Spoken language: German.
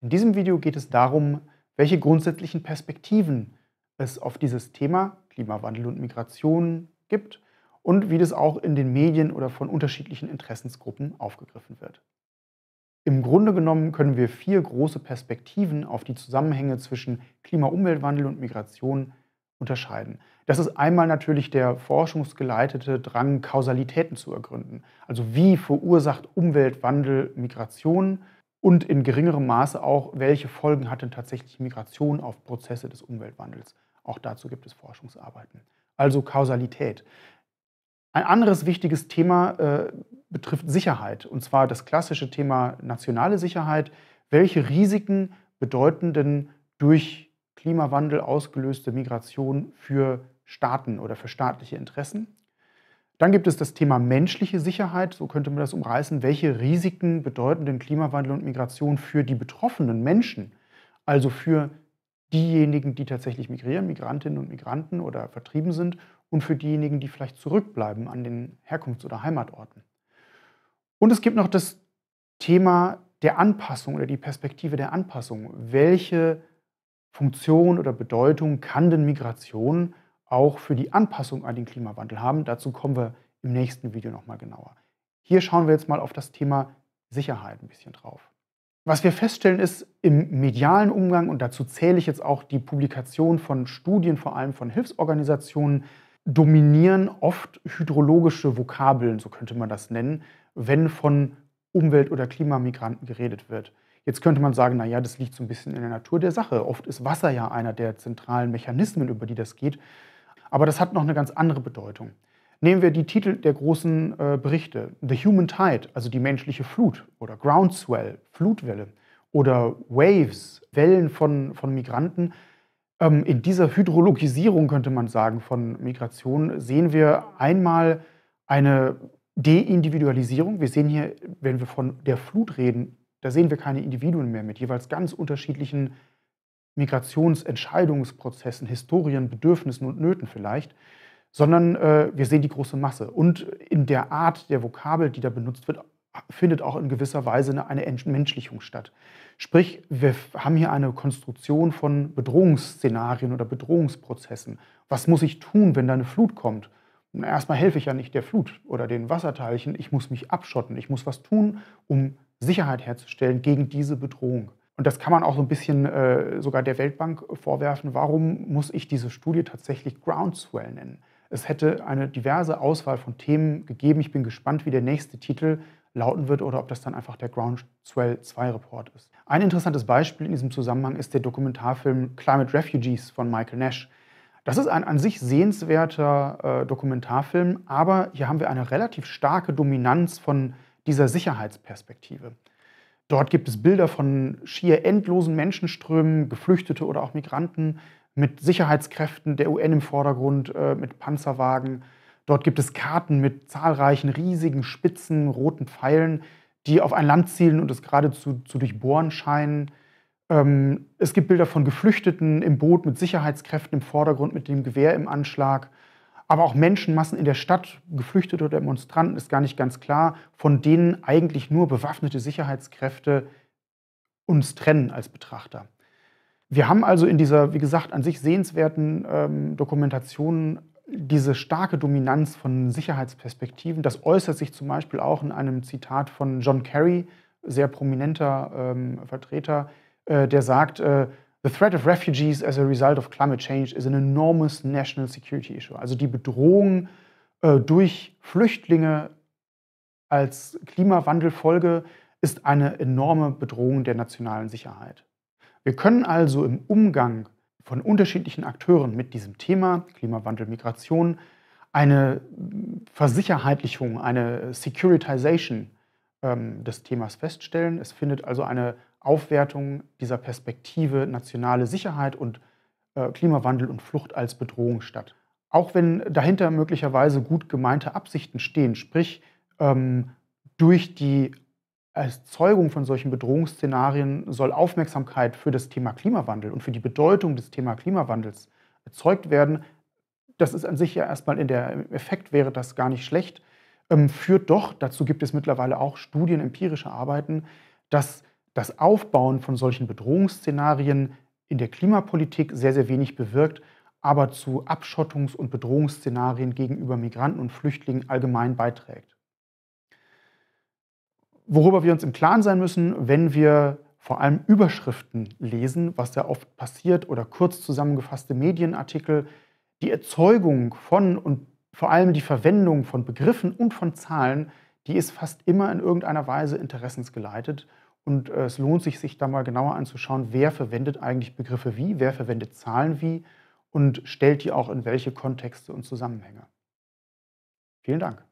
In diesem Video geht es darum, welche grundsätzlichen Perspektiven es auf dieses Thema Klimawandel und Migration gibt und wie das auch in den Medien oder von unterschiedlichen Interessensgruppen aufgegriffen wird. Im Grunde genommen können wir vier große Perspektiven auf die Zusammenhänge zwischen Klima-Umweltwandel und Migration unterscheiden. Das ist einmal natürlich der forschungsgeleitete Drang, Kausalitäten zu ergründen. Also wie verursacht Umweltwandel Migration? und in geringerem Maße auch, welche Folgen hat denn tatsächlich Migration auf Prozesse des Umweltwandels. Auch dazu gibt es Forschungsarbeiten. Also Kausalität. Ein anderes wichtiges Thema äh, betrifft Sicherheit, und zwar das klassische Thema nationale Sicherheit. Welche Risiken bedeuten denn durch Klimawandel ausgelöste Migration für Staaten oder für staatliche Interessen? Dann gibt es das Thema menschliche Sicherheit, so könnte man das umreißen. Welche Risiken bedeuten denn Klimawandel und Migration für die betroffenen Menschen? Also für diejenigen, die tatsächlich migrieren, Migrantinnen und Migranten oder vertrieben sind und für diejenigen, die vielleicht zurückbleiben an den Herkunfts- oder Heimatorten. Und es gibt noch das Thema der Anpassung oder die Perspektive der Anpassung. Welche Funktion oder Bedeutung kann denn Migration auch für die Anpassung an den Klimawandel haben. Dazu kommen wir im nächsten Video nochmal genauer. Hier schauen wir jetzt mal auf das Thema Sicherheit ein bisschen drauf. Was wir feststellen ist, im medialen Umgang, und dazu zähle ich jetzt auch die Publikation von Studien, vor allem von Hilfsorganisationen, dominieren oft hydrologische Vokabeln, so könnte man das nennen, wenn von Umwelt- oder Klimamigranten geredet wird. Jetzt könnte man sagen, naja, das liegt so ein bisschen in der Natur der Sache. Oft ist Wasser ja einer der zentralen Mechanismen, über die das geht. Aber das hat noch eine ganz andere Bedeutung. Nehmen wir die Titel der großen äh, Berichte. The Human Tide, also die menschliche Flut oder Groundswell, Flutwelle oder Waves, Wellen von, von Migranten. Ähm, in dieser Hydrologisierung, könnte man sagen, von Migration sehen wir einmal eine Deindividualisierung. Wir sehen hier, wenn wir von der Flut reden, da sehen wir keine Individuen mehr mit jeweils ganz unterschiedlichen Migrationsentscheidungsprozessen, Historien, Bedürfnissen und Nöten vielleicht, sondern äh, wir sehen die große Masse. Und in der Art der Vokabel, die da benutzt wird, findet auch in gewisser Weise eine, eine Entmenschlichung statt. Sprich, wir haben hier eine Konstruktion von Bedrohungsszenarien oder Bedrohungsprozessen. Was muss ich tun, wenn da eine Flut kommt? Erstmal helfe ich ja nicht der Flut oder den Wasserteilchen. Ich muss mich abschotten. Ich muss was tun, um Sicherheit herzustellen gegen diese Bedrohung. Und das kann man auch so ein bisschen äh, sogar der Weltbank vorwerfen. Warum muss ich diese Studie tatsächlich Groundswell nennen? Es hätte eine diverse Auswahl von Themen gegeben. Ich bin gespannt, wie der nächste Titel lauten wird oder ob das dann einfach der Groundswell 2 Report ist. Ein interessantes Beispiel in diesem Zusammenhang ist der Dokumentarfilm Climate Refugees von Michael Nash. Das ist ein an sich sehenswerter äh, Dokumentarfilm, aber hier haben wir eine relativ starke Dominanz von dieser Sicherheitsperspektive. Dort gibt es Bilder von schier endlosen Menschenströmen, Geflüchtete oder auch Migranten, mit Sicherheitskräften der UN im Vordergrund, äh, mit Panzerwagen. Dort gibt es Karten mit zahlreichen riesigen, spitzen, roten Pfeilen, die auf ein Land zielen und es geradezu zu durchbohren scheinen. Ähm, es gibt Bilder von Geflüchteten im Boot mit Sicherheitskräften im Vordergrund, mit dem Gewehr im Anschlag aber auch Menschenmassen in der Stadt, Geflüchtete oder Demonstranten, ist gar nicht ganz klar, von denen eigentlich nur bewaffnete Sicherheitskräfte uns trennen als Betrachter. Wir haben also in dieser, wie gesagt, an sich sehenswerten ähm, Dokumentation diese starke Dominanz von Sicherheitsperspektiven. Das äußert sich zum Beispiel auch in einem Zitat von John Kerry, sehr prominenter ähm, Vertreter, äh, der sagt, äh, The threat of refugees as a result of climate change is an enormous national security issue. Also die Bedrohung äh, durch Flüchtlinge als Klimawandelfolge ist eine enorme Bedrohung der nationalen Sicherheit. Wir können also im Umgang von unterschiedlichen Akteuren mit diesem Thema Klimawandel, Migration eine Versicherheitlichung, eine Securitization ähm, des Themas feststellen. Es findet also eine Aufwertung dieser Perspektive nationale Sicherheit und äh, Klimawandel und Flucht als Bedrohung statt. Auch wenn dahinter möglicherweise gut gemeinte Absichten stehen, sprich ähm, durch die Erzeugung von solchen Bedrohungsszenarien soll Aufmerksamkeit für das Thema Klimawandel und für die Bedeutung des Thema Klimawandels erzeugt werden. Das ist an sich ja erstmal in der Effekt wäre das gar nicht schlecht, ähm, führt doch, dazu gibt es mittlerweile auch Studien, empirische Arbeiten, dass das Aufbauen von solchen Bedrohungsszenarien in der Klimapolitik sehr, sehr wenig bewirkt, aber zu Abschottungs- und Bedrohungsszenarien gegenüber Migranten und Flüchtlingen allgemein beiträgt. Worüber wir uns im Klaren sein müssen, wenn wir vor allem Überschriften lesen, was ja oft passiert, oder kurz zusammengefasste Medienartikel, die Erzeugung von und vor allem die Verwendung von Begriffen und von Zahlen, die ist fast immer in irgendeiner Weise interessensgeleitet und äh, es lohnt sich, sich da mal genauer anzuschauen, wer verwendet eigentlich Begriffe wie, wer verwendet Zahlen wie und stellt die auch in welche Kontexte und Zusammenhänge. Vielen Dank.